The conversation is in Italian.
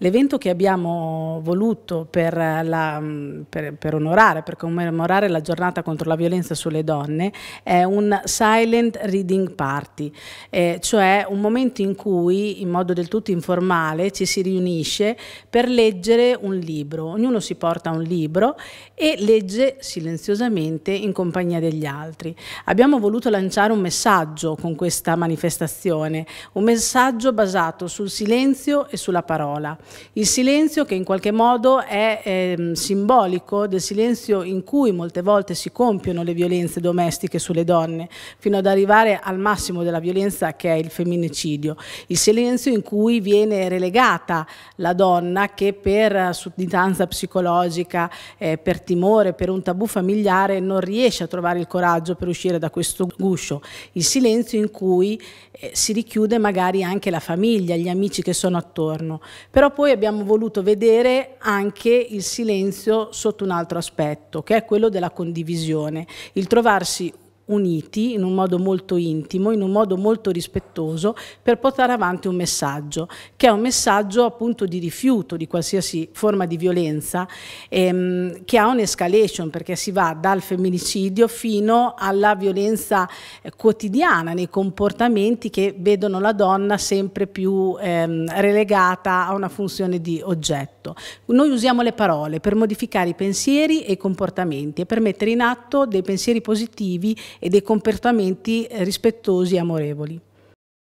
L'evento che abbiamo voluto per, la, per, per, onorare, per commemorare la giornata contro la violenza sulle donne è un silent reading party, eh, cioè un momento in cui in modo del tutto informale ci si riunisce per leggere un libro. Ognuno si porta un libro e legge silenziosamente in compagnia degli altri. Abbiamo voluto lanciare un messaggio con questa manifestazione, un messaggio basato sul silenzio e sulla parola. Il silenzio che in qualche modo è eh, simbolico del silenzio in cui molte volte si compiono le violenze domestiche sulle donne, fino ad arrivare al massimo della violenza che è il femminicidio. Il silenzio in cui viene relegata la donna che per sudditanza psicologica, eh, per timore, per un tabù familiare non riesce a trovare il coraggio per uscire da questo guscio. Il silenzio in cui eh, si richiude magari anche la famiglia, gli amici che sono attorno. Però poi abbiamo voluto vedere anche il silenzio sotto un altro aspetto, che è quello della condivisione, il trovarsi uniti in un modo molto intimo, in un modo molto rispettoso per portare avanti un messaggio, che è un messaggio appunto di rifiuto di qualsiasi forma di violenza, ehm, che ha un'escalation perché si va dal femminicidio fino alla violenza eh, quotidiana nei comportamenti che vedono la donna sempre più ehm, relegata a una funzione di oggetto. Noi usiamo le parole per modificare i pensieri e i comportamenti e per mettere in atto dei pensieri positivi e dei comportamenti eh, rispettosi e amorevoli.